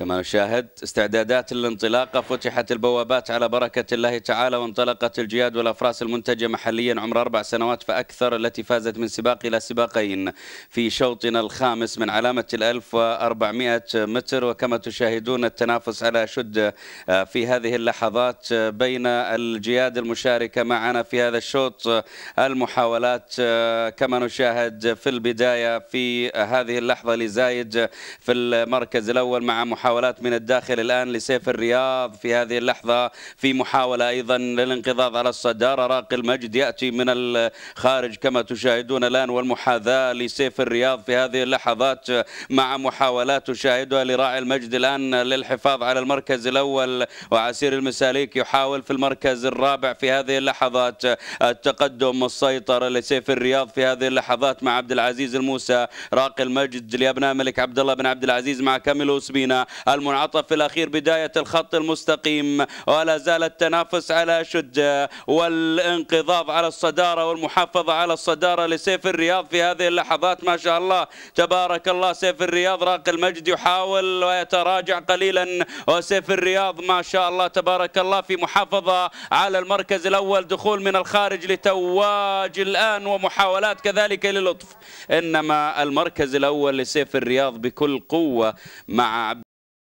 كما نشاهد استعدادات الانطلاقة فتحت البوابات على بركة الله تعالى وانطلقت الجياد والأفراس المنتجة محليا عمر أربع سنوات فأكثر التي فازت من سباق إلى سباقين في شوطنا الخامس من علامة الألف وأربعمائة متر وكما تشاهدون التنافس على شد آه، في هذه اللحظات آه، بين الجياد المشاركة معنا في هذا الشوط آه، المحاولات كما نشاهد في البداية في هذه اللحظة لزايد في المركز الأول مع محاولة محاولات من الداخل الآن لسيف الرياض في هذه اللحظة في محاولة أيضا للانقضاض على الصدارة راقي المجد يأتي من الخارج كما تشاهدون الآن والمحاذاة لسيف الرياض في هذه اللحظات مع محاولات تشاهدها لراعي المجد الآن للحفاظ على المركز الأول وعسير المساليك يحاول في المركز الرابع في هذه اللحظات التقدم والسيطرة لسيف الرياض في هذه اللحظات مع عبد العزيز الموسى راقي المجد لأبناء ملك عبد الله بن عبد العزيز مع كاميلو سبينا المنعطف في الأخير بداية الخط المستقيم ولا زال التنافس على شدة والانقضاض على الصدارة والمحافظة على الصدارة لسيف الرياض في هذه اللحظات ما شاء الله تبارك الله سيف الرياض راق المجد يحاول ويتراجع قليلا وسيف الرياض ما شاء الله تبارك الله في محافظة على المركز الأول دخول من الخارج لتواج الآن ومحاولات كذلك للطف إنما المركز الأول لسيف الرياض بكل قوة مع